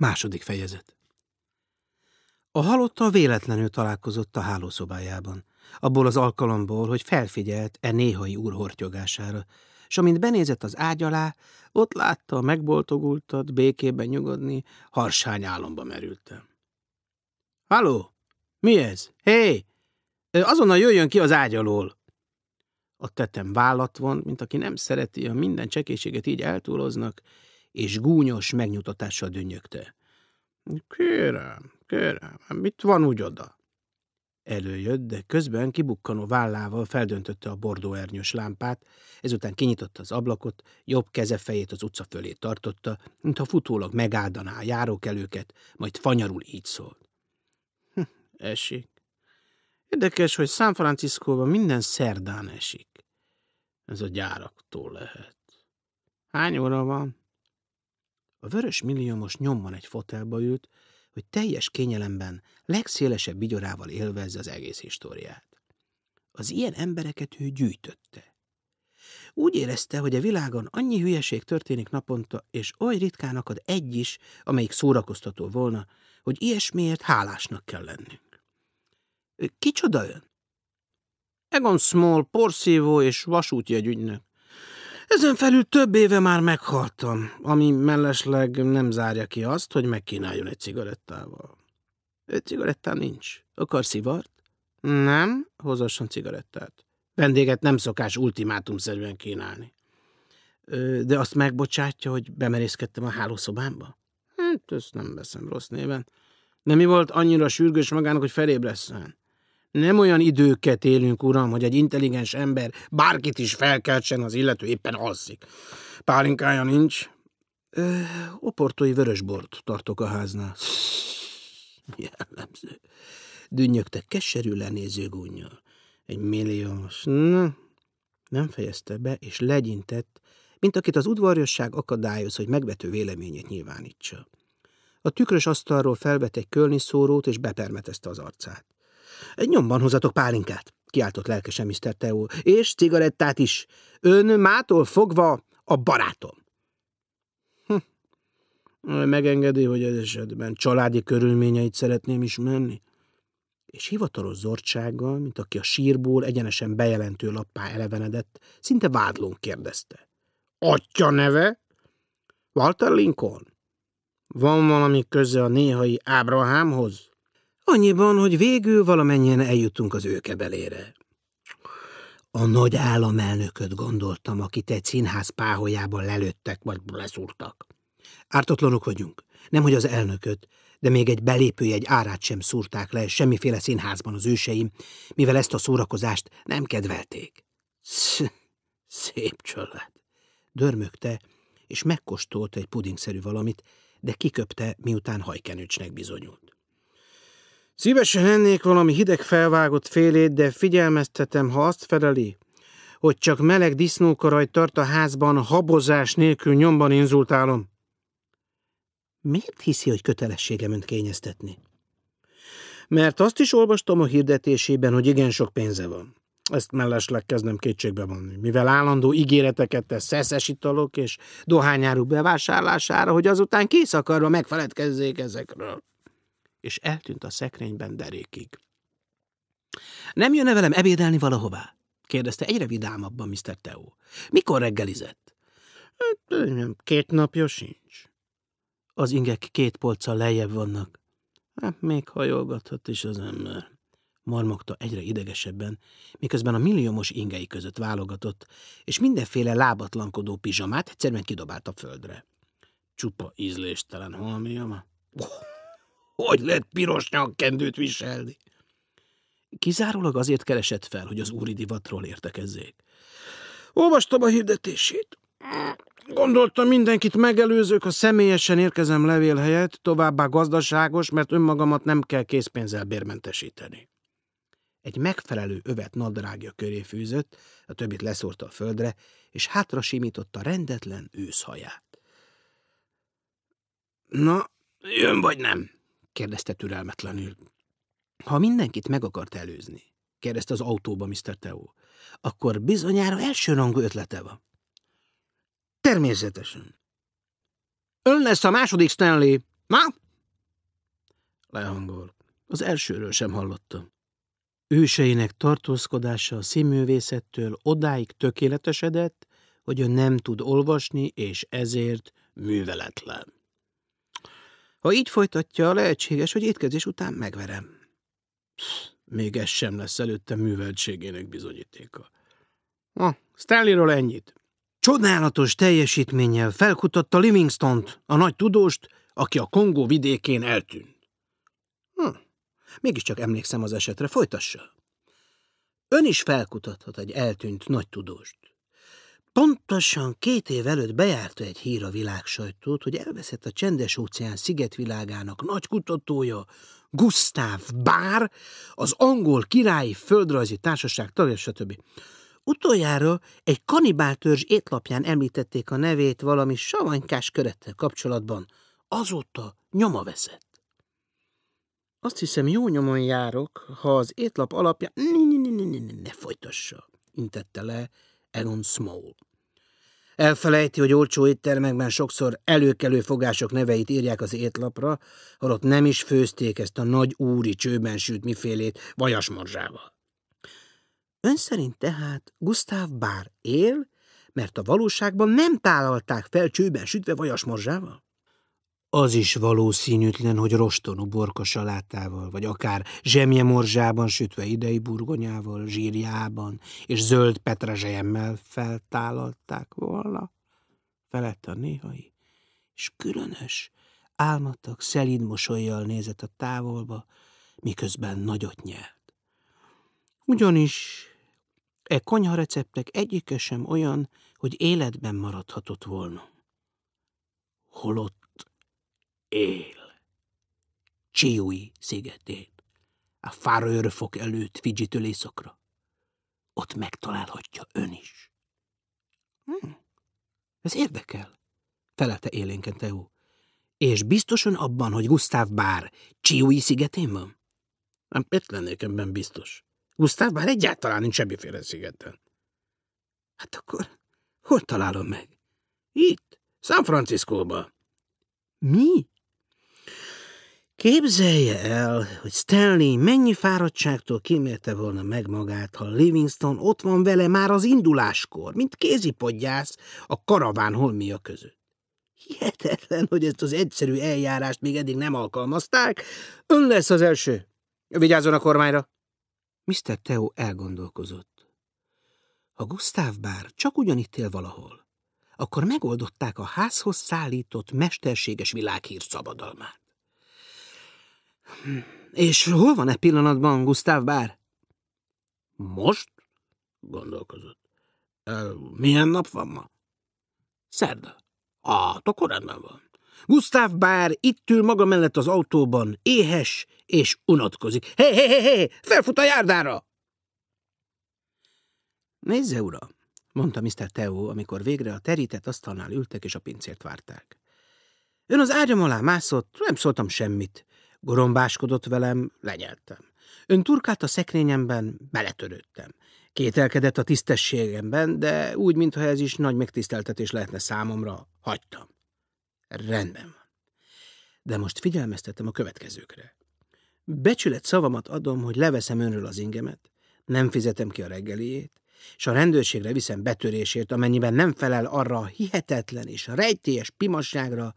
Második fejezet. A halottal véletlenül találkozott a hálószobájában, abból az alkalomból, hogy felfigyelt e néhai úr hortyogására, és amint benézett az ágy alá, ott látta a megboltogultat, békében nyugodni, harsány álomba merültem. – Halló! Mi ez? Hé! Hey! Azonnal jöjjön ki az ágy alól! A tetem vállat van, mint aki nem szereti, ha minden csekéséget így eltúloznak, és gúnyos megnyugtatással dünnyögte. Kérem, kérem, hát mit van úgy oda? Előjött, de közben kibukkanó vállával feldöntötte a bordóernyős lámpát, ezután kinyitotta az ablakot, jobb keze fejét az utca fölé tartotta, mintha futólag megáldaná a járókelőket, majd fanyarul így szólt. Hm, esik. Érdekes, hogy San Franciscóban minden szerdán esik. Ez a gyáraktól lehet. Hány óra van? A vörös milliómos nyomban egy fotelba ült, hogy teljes kényelemben, legszélesebb vigyorával élvezze az egész históriát. Az ilyen embereket ő gyűjtötte. Úgy érezte, hogy a világon annyi hülyeség történik naponta, és oly ritkán akad egy is, amelyik szórakoztató volna, hogy ilyesmiért hálásnak kell lennünk. Kicsoda ön? Egon Small porszívó és vasútjegyügynök. Ezen felül több éve már meghaltam, ami mellesleg nem zárja ki azt, hogy megkínáljon egy cigarettával. Egy cigarettán nincs. Akar szivart? Nem, hozasson cigarettát. Vendéget nem szokás ultimátumszerűen kínálni. De azt megbocsátja, hogy bemerészkedtem a hálószobámba? Hát, ezt nem veszem rossz néven. De mi volt annyira sürgős magának, hogy felébresszen? Nem olyan időket élünk, uram, hogy egy intelligens ember bárkit is felkeltsen, az illető éppen alszik. Pálinkája nincs. Ö, oportói vörösbort tartok a háznál. Jellemző. Dünnyögtek keserű lenéző gúnyjal. Egy milliós. Na, nem fejezte be, és legyintett, mint akit az udvarjasság akadályoz, hogy megvető véleményét nyilvánítsa. A tükrös asztalról felvett egy kölni szórót, és bepermetezte az arcát. Nyomban hozatok pálinkát, kiáltott lelkesen Mr. Teo, és cigarettát is. Ön mától fogva a barátom. Hm. Megengedi, hogy ez esetben családi körülményeit szeretném ismerni? És hivatalos zordsággal, mint aki a sírból egyenesen bejelentő lappá elevenedett, szinte vádlón kérdezte. Atya neve? Walter Lincoln. Van valami köze a néhai Ábrahámhoz? Annyiban, hogy végül valamennyien eljutunk az ő kebelére. A nagy államelnököt gondoltam, akit egy színház páholyában lelőttek vagy leszúrtak. Ártatlanok vagyunk, nemhogy az elnököt, de még egy egy árát sem szúrták le semmiféle színházban az őseim, mivel ezt a szórakozást nem kedvelték. Sz szép család! Dörmögte, és megkóstolt egy pudingszerű valamit, de kiköpte, miután hajkenőcsnek bizonyult. Szívesen ennék valami hideg felvágott félét, de figyelmeztetem, ha azt feleli, hogy csak meleg disznókaraj tart a házban, habozás nélkül nyomban inzultálom. Miért hiszi, hogy kötelességem önt kényeztetni? Mert azt is olvastam a hirdetésében, hogy igen sok pénze van. Ezt mellesleg kezdem kétségbe vonni, mivel állandó ígéreteket tesz szeszes italok és dohányáruk bevásárlására, hogy azután kész akarva megfeledkezzék ezekről és eltűnt a szekrényben derékig. Nem jönne velem ebédelni valahová? kérdezte egyre vidámabban Mr. Teo. Mikor reggelizett? Hát, két napja sincs. Az ingek két polca lejjebb vannak. Hát, még hajolgathat is az ember marmogta egyre idegesebben, miközben a milliómos ingei között válogatott, és mindenféle lábatlankodó pizsamát egyszerűen kidobált a földre. Csupa ízléstelen holmiama. Hogy lehet piros nyakkendőt viselni? Kizárólag azért keresett fel, hogy az úri divatról értekezzék. Olvastam a hirdetését. Gondoltam, mindenkit megelőzők ha személyesen érkezem levél helyett, továbbá gazdaságos, mert önmagamat nem kell készpénzzel bérmentesíteni. Egy megfelelő övet nadrágja köré fűzött, a többit leszórta a földre, és hátra simította rendetlen őszhaját. Na, jön vagy nem? kérdezte türelmetlenül. Ha mindenkit meg akart előzni, kérdezte az autóba Mr. Teo, akkor bizonyára elsőrangú ötlete van. Természetesen. Ön lesz a második Stanley, na? Lehangol. Az elsőről sem hallottam. Őseinek tartózkodása a színművészettől odáig tökéletesedett, hogy ő nem tud olvasni, és ezért műveletlen. Ha így folytatja, lehetséges, hogy étkezés után megverem. Psz, még ez sem lesz előtte műveltségének bizonyítéka. Na, Stanleyről ennyit. Csodálatos teljesítménnyel felkutatta Livingstont, a nagy tudóst, aki a Kongó vidékén eltűnt. Hm, mégiscsak emlékszem az esetre, folytassa. Ön is felkutathat egy eltűnt nagy tudóst. Pontosan két év előtt bejárta egy hír a világ sajtót, hogy elveszett a csendes óceán szigetvilágának nagy kutatója, Gustav Bár, az angol királyi földrajzi társaság tagja, stb. Utoljára egy kanibáltörzs étlapján említették a nevét valami savanykás körettel kapcsolatban. Azóta nyoma veszett. Azt hiszem, jó nyomon járok, ha az étlap alapján... Ne, ne folytassa, intette le Elon Small. Elfelejti, hogy olcsó éttermekben sokszor előkelő fogások neveit írják az étlapra, holott nem is főzték ezt a nagy úri csőben sült mifélét vajasmorzsával. Ön szerint tehát Gustav bár él, mert a valóságban nem tálalták fel csőben sütve vajasmorzsával? Az is valószínűtlen, hogy rostonú borka salátával, vagy akár morzsában sütve idei burgonyával, zsírjában és zöld petrezselyemmel feltállalták volna. Felett a néhai, és különös, álmatag, szelíd mosolyjal nézett a távolba, miközben nagyot nyelt. Ugyanis e konyhareceptek egyike sem olyan, hogy életben maradhatott volna. Holott él. Csiúi szigetén, a fárőrfok előtt Fidzsitől északra. Ott megtalálhatja ön is. Hm, ez érdekel, felelte élénken Teó. És biztosan abban, hogy Gusztáv bár Csiúi szigetén van? Nem, itt lennék ebben biztos. Gusztáv bár egyáltalán nincs semmiféle szigeten. Hát akkor hol találom meg? Itt, San Franciscóba. Mi? Képzelje el, hogy Stanley mennyi fáradtságtól kímélte volna meg magát, ha Livingston ott van vele már az induláskor, mint kézipodgyász a karaván holmia között. Hihetetlen, hogy ezt az egyszerű eljárást még eddig nem alkalmazták. Ön lesz az első. Vigyázzon a kormányra. Mr. Theo elgondolkozott. Ha Gustav bár csak ugyanitt él valahol, akkor megoldották a házhoz szállított mesterséges világhír szabadalmát. És hol van e pillanatban Gustav Bár? Most? Gondolkozott. E, milyen nap van ma? Szerda. A, akkor rendben van. Gustav Bár itt ül maga mellett az autóban, éhes és unatkozik. Hé, hé, hé, hé, felfut a járdára! Nézze, ura, mondta Mr. Teó, amikor végre a terített asztalnál ültek és a pincért várták. Ön az ágyam alá mászott, nem szóltam semmit. Gorombáskodott velem, lenyeltem. Ön turkát a szekrényemben, beletörődtem. Kételkedett a tisztességemben, de úgy, mintha ez is nagy megtiszteltetés lehetne számomra, hagytam. Rendben van. De most figyelmeztetem a következőkre. Becsület szavamat adom, hogy leveszem önről az ingemet, nem fizetem ki a reggeliét, és a rendőrségre viszem betörésért, amennyiben nem felel arra a hihetetlen és rejtélyes pimasságra,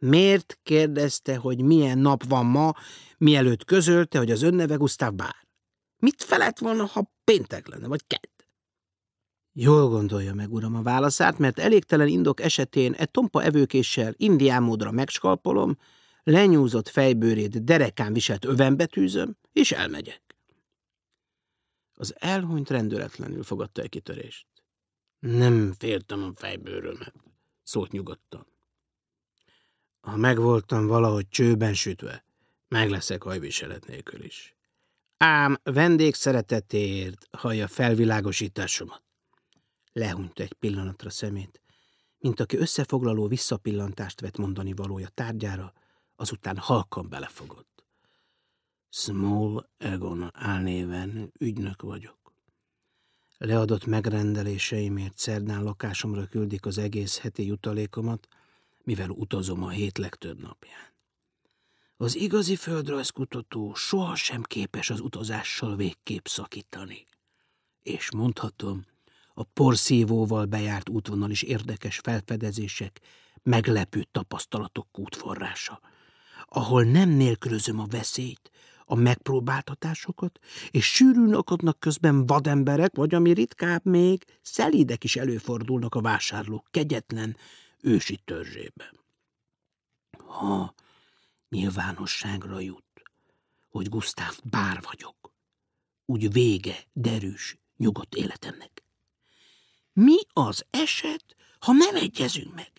Miért kérdezte, hogy milyen nap van ma, mielőtt közölte, hogy az önneve Gustav Bár? Mit felett volna, ha péntek lenne, vagy kedd? Jól gondolja meg, uram, a válaszát, mert elégtelen indok esetén e tompa evőkéssel módra megskalpolom, lenyúzott fejbőrét derekán viselt övembe tűzöm, és elmegyek. Az elhunyt rendületlenül fogadta a kitörést. Nem féltem a fejbőrömet, szólt nyugodtan ha megvoltam valahogy csőben sütve, meg leszek hajviselet nélkül is. Ám vendég szeretetért hallja felvilágosításomat. Lehunyt egy pillanatra szemét, mint aki összefoglaló visszapillantást vett mondani valója tárgyára, azután halkan belefogott. Small Egon álnéven ügynök vagyok. Leadott megrendeléseimért szerdán lakásomra küldik az egész heti jutalékomat, mivel utazom a hét legtöbb napján. Az igazi földrajzkutató sohasem képes az utazással végképp szakítani. És mondhatom, a porszívóval bejárt útvonal is érdekes felfedezések, meglepő tapasztalatok kútforrása, ahol nem nélkülözöm a veszélyt, a megpróbáltatásokat, és sűrűn akadnak közben vademberek, vagy ami ritkább még, szelídek is előfordulnak a vásárlók, kegyetlen, ősi törzsébe. Ha nyilvánosságra jut, hogy Gusztáv bár vagyok, úgy vége derűs nyugodt életemnek. Mi az eset, ha nem egyezünk meg,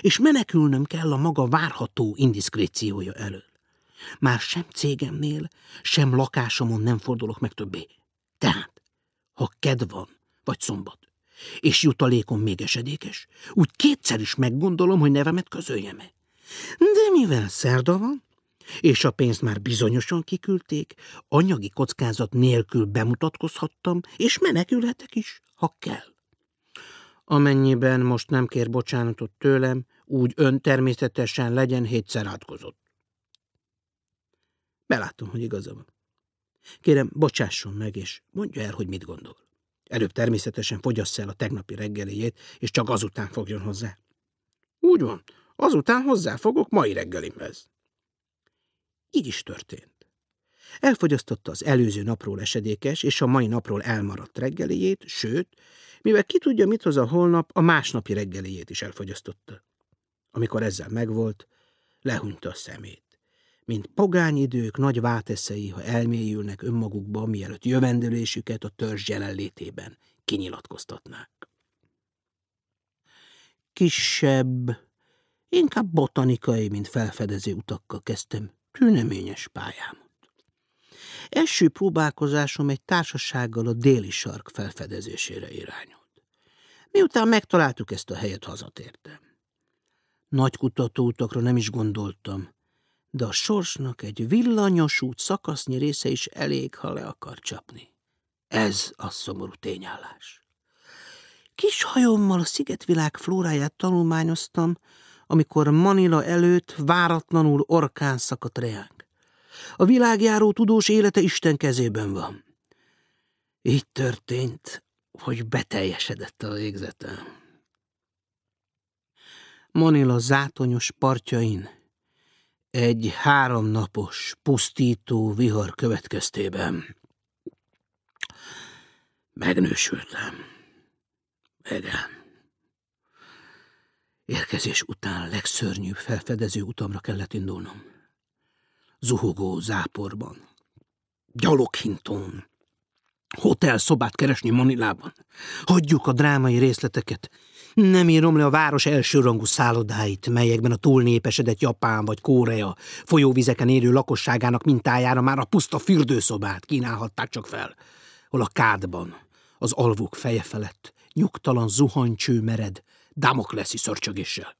és menekülnöm kell a maga várható indiszkréciója elől? Már sem cégemnél, sem lakásomon nem fordulok meg többé. Tehát, ha kedv van, vagy szombat, és jutalékom még esedékes, úgy kétszer is meggondolom, hogy nevemet közöljem-e. De mivel szerda van, és a pénzt már bizonyosan kiküldték, anyagi kockázat nélkül bemutatkozhattam, és menekülhetek is, ha kell. Amennyiben most nem kér bocsánatot tőlem, úgy ön természetesen legyen hétszer átkozott. Belátom, hogy igaza van. Kérem, bocsásson meg, és mondja el, hogy mit gondol. Előbb természetesen fogyassza el a tegnapi reggeléjét, és csak azután fogjon hozzá. Úgy van, azután hozzá fogok mai reggelimhez. Így is történt. Elfogyasztotta az előző napról esedékes és a mai napról elmaradt reggeléjét, sőt, mivel ki tudja, mit hoz a holnap, a másnapi reggeléjét is elfogyasztotta. Amikor ezzel megvolt, lehunta a szemét mint pogány idők nagy váteszei, ha elmélyülnek önmagukba, mielőtt jövendőlésüket a törzs jelenlétében kinyilatkoztatnák. Kisebb, inkább botanikai, mint felfedező utakkal kezdtem tüneményes pályámat. Első próbálkozásom egy társasággal a déli sark felfedezésére irányult. Miután megtaláltuk ezt a helyet, hazatértem. Nagy kutatóutakra nem is gondoltam, de a sorsnak egy út szakasznyi része is elég, ha le akar csapni. Ez a szomorú tényállás. Kis hajommal a szigetvilág flóráját tanulmányoztam, amikor Manila előtt váratlanul orkán szakadt reánk. A világjáró tudós élete Isten kezében van. Így történt, hogy beteljesedett a végzetem. Manila zátonyos partjain egy háromnapos, pusztító vihar következtében megnősültem. Igen. Érkezés után legszörnyűbb felfedező utamra kellett indulnom. Zuhogó záporban, gyaloghinton, szobát keresni Manilában. Hagyjuk a drámai részleteket, nem írom le a város elsőrangú szállodáit, melyekben a túlnépesedett Japán vagy Korea folyóvizeken érő lakosságának mintájára már a puszta fürdőszobát kínálhatták csak fel, hol a kádban, az alvók feje felett, nyugtalan zuhancső mered, damokleszi szörcsögéssel.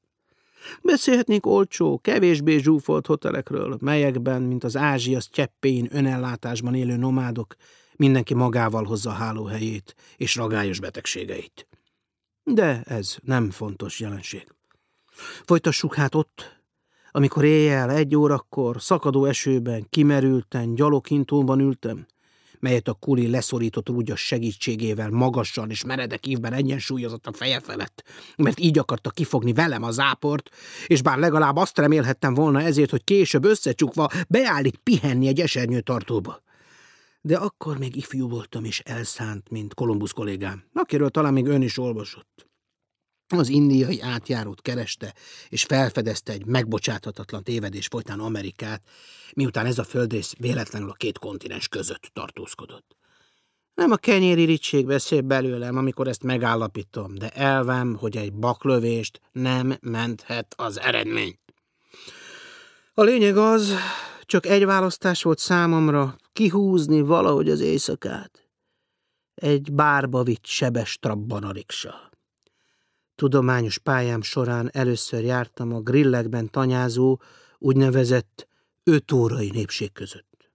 Beszélhetnék olcsó, kevésbé zsúfolt hotelekről, melyekben, mint az Ázsia cseppéin önellátásban élő nomádok, mindenki magával hozza hálóhelyét és ragályos betegségeit. De ez nem fontos jelenség. Folytassuk hát ott, amikor éjjel egy órakor, szakadó esőben, kimerülten, gyalogintóban ültem, melyet a kuli leszorított a segítségével magasan és meredek ívben egyensúlyozott a feje felett, mert így akarta kifogni velem a záport, és bár legalább azt remélhettem volna ezért, hogy később összecsukva beállít pihenni egy esernyőtartóba de akkor még ifjú voltam és elszánt, mint Kolumbusz kollégám, akiről talán még ön is olvasott. Az indiai átjárót kereste, és felfedezte egy megbocsáthatatlan tévedés folytán Amerikát, miután ez a földrész véletlenül a két kontinens között tartózkodott. Nem a kenyéri ricség beszél belőlem, amikor ezt megállapítom, de elvem, hogy egy baklövést nem menthet az eredmény. A lényeg az, csak egy választás volt számomra, kihúzni valahogy az éjszakát. Egy bárba vitt sebes trabban a riksa. Tudományos pályám során először jártam a grillekben tanyázó, úgynevezett ötórai népség között.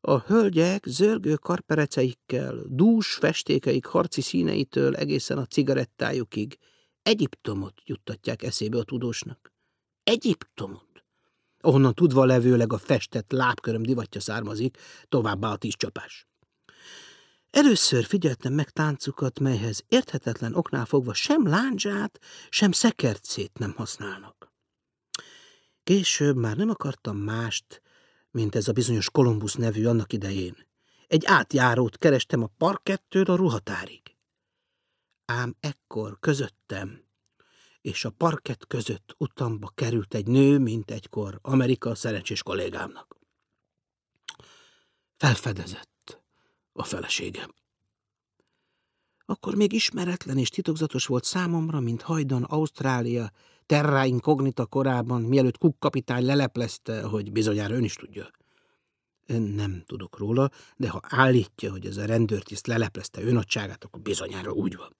A hölgyek zörgő karpereceikkel, dús festékeik harci színeitől egészen a cigarettájukig Egyiptomot juttatják eszébe a tudósnak. Egyiptomot! ahonnan tudva levőleg a festett lábköröm divatja származik, továbbá a tíz csapás. Először figyeltem meg táncukat, melyhez érthetetlen oknál fogva sem láncsát, sem szekercét nem használnak. Később már nem akartam mást, mint ez a bizonyos Kolumbusz nevű annak idején. Egy átjárót kerestem a parkettől a ruhatárig. Ám ekkor közöttem és a parket között utamba került egy nő, mint egykor Amerika szerencsés kollégámnak. Felfedezett a felesége. Akkor még ismeretlen és titokzatos volt számomra, mint hajdan Ausztrália terra incognita korában, mielőtt Cook kapitány leleplezte, hogy bizonyára ön is tudja. Ön nem tudok róla, de ha állítja, hogy ez a rendőrtiszt leleplezte önadságát, akkor bizonyára úgy van.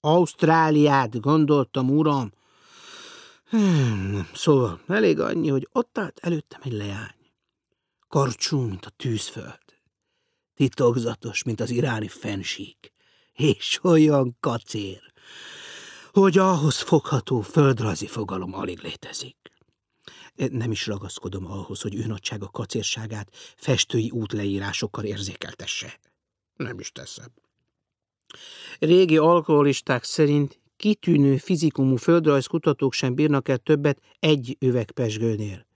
Ausztráliát gondoltam, uram. Hmm, szóval elég annyi, hogy ott állt előttem egy leány. Karcsú, mint a tűzföld. Titokzatos, mint az iráni fensík. És olyan kacér, hogy ahhoz fogható földrajzi fogalom alig létezik. Nem is ragaszkodom ahhoz, hogy őnagysága kacérságát festői útleírásokkal érzékeltesse. Nem is teszem. Régi alkoholisták szerint kitűnő fizikumú földrajzkutatók sem bírnak el többet egy üvegpesgőnél.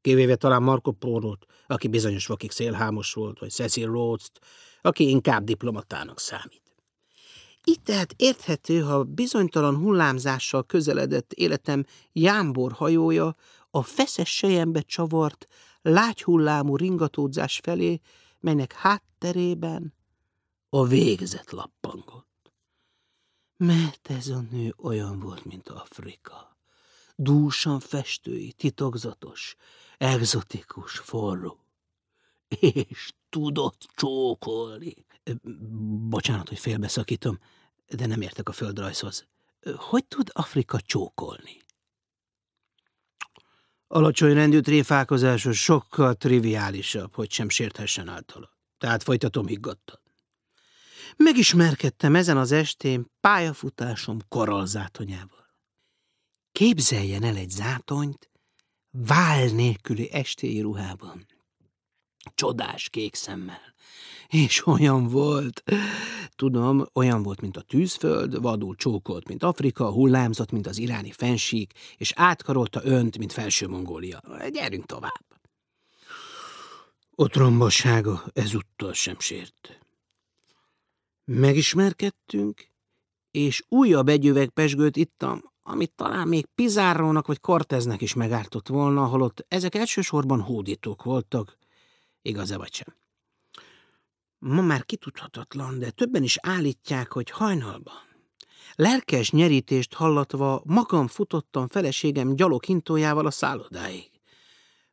Kivéve talán Marco Pórót, aki bizonyos vakik szélhámos volt, vagy Cecil rhodes aki inkább diplomatának számít. Itt tehát érthető, ha bizonytalan hullámzással közeledett életem jámbor hajója a feszes sejembe csavart, lágyhullámú ringatódzás felé, melynek hátterében a végzet lappangott. Mert ez a nő olyan volt, mint Afrika. Dúsan festői, titokzatos, egzotikus, forró. És tudott csókolni. Bocsánat, hogy félbeszakítom, de nem értek a földrajzhoz. Hogy tud Afrika csókolni? Alacsony rendű tréfálkozásos sokkal triviálisabb, hogy sem sérthessen általa. Tehát folytatom higgadtan megismerkedtem ezen az estén pályafutásom koralzátonyával. Képzeljen el egy zátonyt vál nélküli estéi ruhában. Csodás kék szemmel. És olyan volt, tudom, olyan volt, mint a tűzföld, vadul csókolt, mint Afrika, hullámzott, mint az iráni fensík, és átkarolta önt, mint Felső-Mongólia. Gyerünk tovább. rombassága ezúttal sem sért. Megismerkedtünk, és újabb egy üveg pesgőt ittam, amit talán még Pizárrónak vagy Korteznek is megártott volna, holott ezek elsősorban hódítók voltak, igaz-e vagy sem. Ma már kitudhatatlan, de többen is állítják, hogy hajnalban. Lelkes nyerítést hallatva magam futottam feleségem gyalokintójával a szállodáig.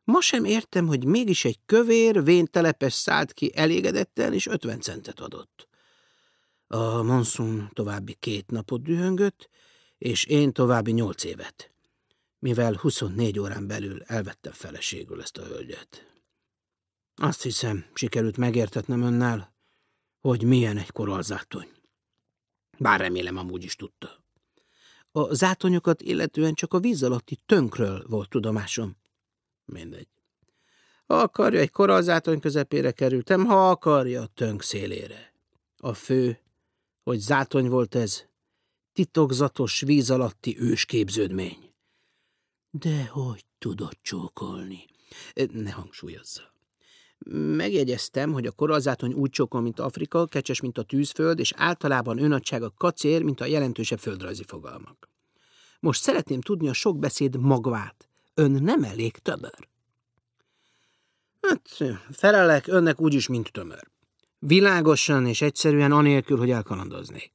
Ma sem értem, hogy mégis egy kövér, véntelepes szállt ki elégedetten, és ötven centet adott. A monszun további két napot dühöngött, és én további nyolc évet, mivel 24 órán belül elvettem feleségül ezt a hölgyet. Azt hiszem, sikerült megértetnem önnel, hogy milyen egy koralzátony. Bár remélem amúgy is tudta. A zátonyokat illetően csak a víz alatti tönkről volt tudomásom. Mindegy. Ha akarja, egy koralzátony közepére kerültem, ha akarja, tönk szélére. A fő hogy zátony volt ez, titokzatos víz alatti ősképződmény. De hogy tudod csókolni? Ne hangsúlyozza. Megjegyeztem, hogy a korallzátony úgy csókol, mint Afrika, kecses, mint a tűzföld, és általában a kacér, mint a jelentősebb földrajzi fogalmak. Most szeretném tudni a sok beszéd magvát. Ön nem elég tömör. Hát, felelek önnek úgyis, mint tömör. Világosan és egyszerűen, anélkül, hogy elkalandoznék.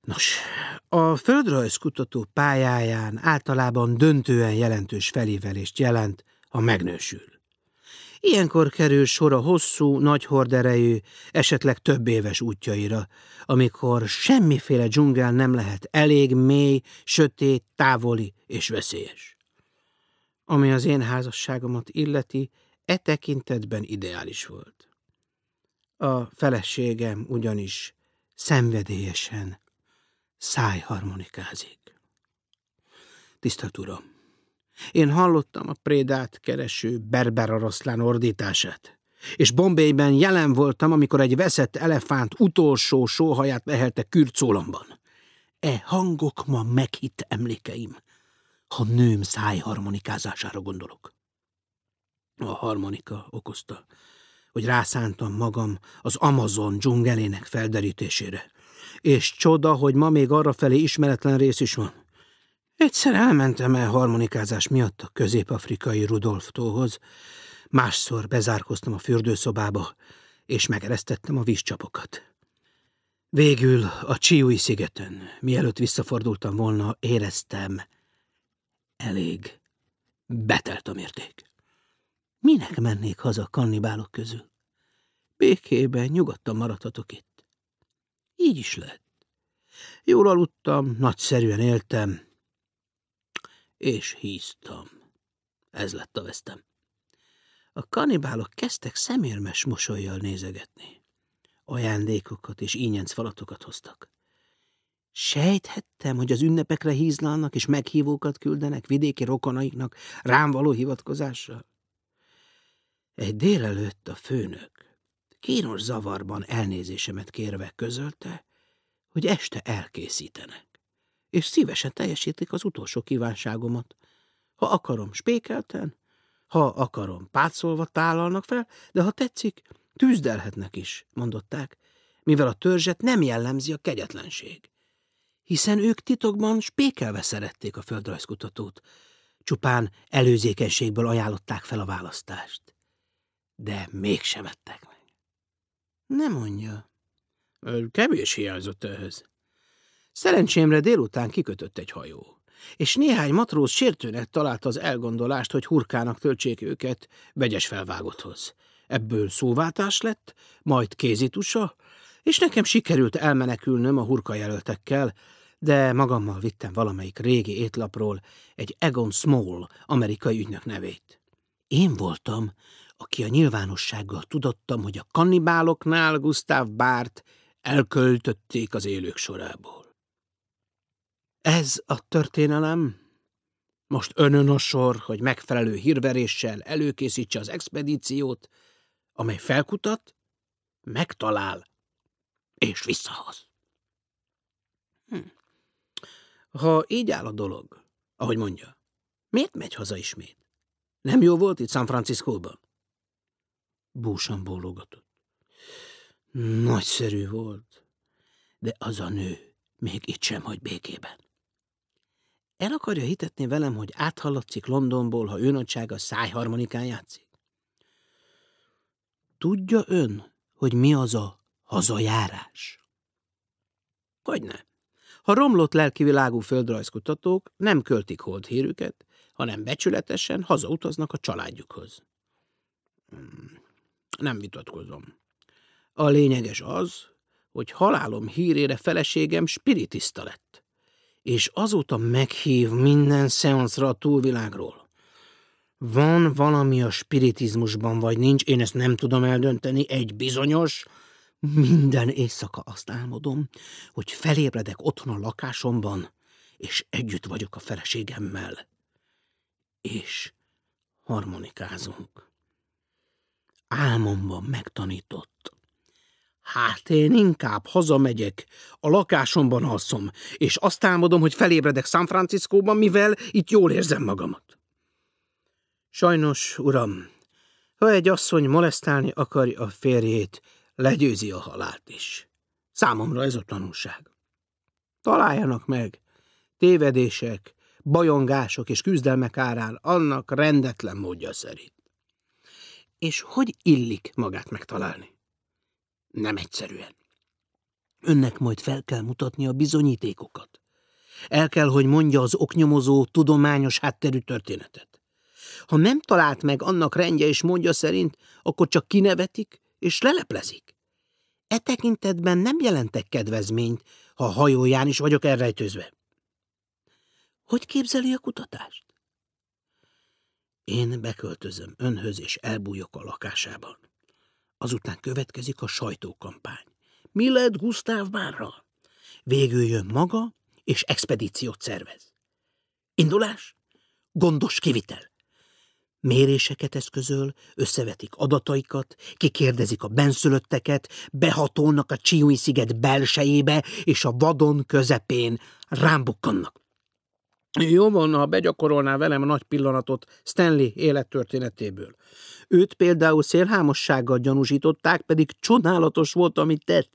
Nos, a földrajzkutató pályáján általában döntően jelentős felévelést jelent, ha megnősül. Ilyenkor kerül sor a hosszú, nagy horderejű, esetleg több éves útjaira, amikor semmiféle dzsungel nem lehet elég mély, sötét, távoli és veszélyes. Ami az én házasságomat illeti, e tekintetben ideális volt. A feleségem ugyanis szenvedélyesen szájharmonikázik. Tisztelt Uram, én hallottam a prédát kereső oroszlán ordítását, és Bombélyben jelen voltam, amikor egy veszett elefánt utolsó sóhaját lehelte kürcólomban. E hangok ma meghitt emlékeim, ha nőm szájharmonikázására gondolok. A harmonika okozta hogy rászántam magam az Amazon dzsungelének felderítésére. És csoda, hogy ma még arrafelé ismeretlen rész is van. Egyszer elmentem el harmonikázás miatt a közép-afrikai Rudolftóhoz, másszor bezárkoztam a fürdőszobába, és megeresztettem a vízcsapokat. Végül a Csiúi szigeten, mielőtt visszafordultam volna, éreztem, elég betelt a mérték. Minek mennék haza kannibálok közül? Békében nyugodtan maradhatok itt. Így is lett. Jól aludtam, nagyszerűen éltem, és híztam. Ez lett a vesztem. A kanibálok kezdtek szemérmes mosolyjal nézegetni. Ajándékokat és ínyenc falatokat hoztak. Sejthettem, hogy az ünnepekre híznának és meghívókat küldenek vidéki rokonaiknak rám való hivatkozással. Egy délelőtt a főnök kínos zavarban elnézésemet kérve közölte, hogy este elkészítenek, és szívesen teljesítik az utolsó kívánságomat. Ha akarom spékelten, ha akarom pácolva tálalnak fel, de ha tetszik, tűzdelhetnek is, mondották, mivel a törzset nem jellemzi a kegyetlenség. Hiszen ők titokban spékelve szerették a földrajzkutatót, csupán előzékenységből ajánlották fel a választást de mégsem ettek meg. Nem mondja. Kevés hiányzott ehhez. Szerencsémre délután kikötött egy hajó, és néhány matróz sértőnek találta az elgondolást, hogy hurkának töltsék őket vegyes felvágotthoz. Ebből szóváltás lett, majd kézitusa, és nekem sikerült elmenekülnöm a hurkajelöltekkel, de magammal vittem valamelyik régi étlapról egy Egon Small amerikai ügynök nevét. Én voltam aki a nyilvánossággal tudottam, hogy a kannibáloknál Gustav Bárt elköltötték az élők sorából. Ez a történelem? Most önön a sor, hogy megfelelő hírveréssel előkészítse az expedíciót, amely felkutat, megtalál és visszahoz. Hm. Ha így áll a dolog, ahogy mondja, miért megy haza ismét? Nem jó volt itt San Franciscóban? búsan bólogatott. Nagyszerű volt, de az a nő még itt sem hagy békében. El akarja hitetni velem, hogy áthallatszik Londonból, ha a szájharmonikán játszik? Tudja ön, hogy mi az a hazajárás? Hogyne. Ha romlott lelkivilágú földrajzkutatók nem költik holdhírüket, hanem becsületesen hazautaznak a családjukhoz. Hmm. Nem vitatkozom. A lényeges az, hogy halálom hírére feleségem spiritista lett, és azóta meghív minden szeanszra a túlvilágról. Van valami a spiritizmusban, vagy nincs, én ezt nem tudom eldönteni, egy bizonyos, minden éjszaka azt álmodom, hogy felébredek otthon a lakásomban, és együtt vagyok a feleségemmel, és harmonikázunk álmomban megtanított. Hát én inkább hazamegyek, a lakásomban alszom, és azt álmodom, hogy felébredek San Franciscóban, mivel itt jól érzem magamat. Sajnos, uram, ha egy asszony molesztálni akarja a férjét, legyőzi a halált is. Számomra ez a tanulság. Találjanak meg tévedések, bajongások és küzdelmek árán annak rendetlen módja szerint és hogy illik magát megtalálni? Nem egyszerűen. Önnek majd fel kell mutatni a bizonyítékokat. El kell, hogy mondja az oknyomozó tudományos hátterű történetet. Ha nem talált meg annak rendje és mondja szerint, akkor csak kinevetik és leleplezik. E tekintetben nem jelentek kedvezményt, ha a hajóján is vagyok elrejtőzve. Hogy képzeli a kutatást? Én beköltözöm önhöz, és elbújok a lakásában. Azután következik a sajtókampány. Mi lett Gusztáv Bárra? Végül jön maga, és expedíciót szervez. Indulás? Gondos kivitel. Méréseket eszközöl, összevetik adataikat, kikérdezik a benszülötteket, behatolnak a Csiúi sziget belsejébe, és a vadon közepén rámbukkannak. Jó volna, ha begyakorolná velem a nagy pillanatot Stanley élettörténetéből. Őt például szélhámossággal gyanúsították, pedig csodálatos volt, amit tett.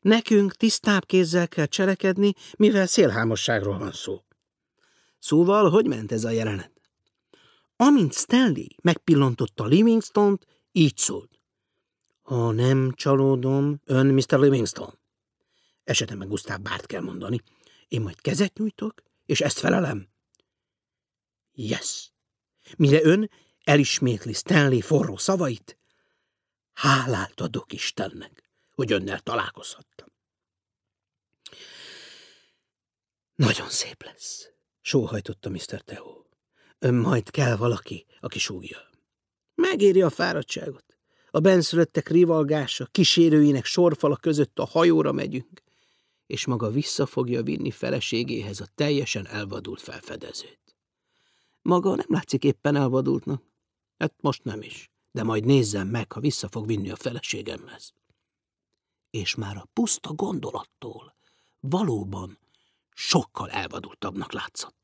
Nekünk tisztább kézzel kell cselekedni, mivel szélhámosságról van szó. Szóval, hogy ment ez a jelenet? Amint Stanley megpillantotta Livingstont, így szólt. Ha nem csalódom, ön Mr. Livingston. Esetemben Gustav Bárt kell mondani. Én majd kezet nyújtok, és ezt felelem. Yes. Mire ön elismétli Stanley forró szavait, hálát adok Istennek, hogy önnel találkozhattam. Nagyon szép lesz, sóhajtotta Mr. Teó. Ön majd kell valaki, aki súgja. Megéri a fáradtságot. A benszülöttek rivalgása, kísérőinek sorfala között a hajóra megyünk és maga vissza fogja vinni feleségéhez a teljesen elvadult felfedezőt. Maga nem látszik éppen elvadultnak. Hát most nem is, de majd nézzem meg, ha vissza fog vinni a feleségemhez. És már a puszta gondolattól valóban sokkal elvadultabbnak látszott.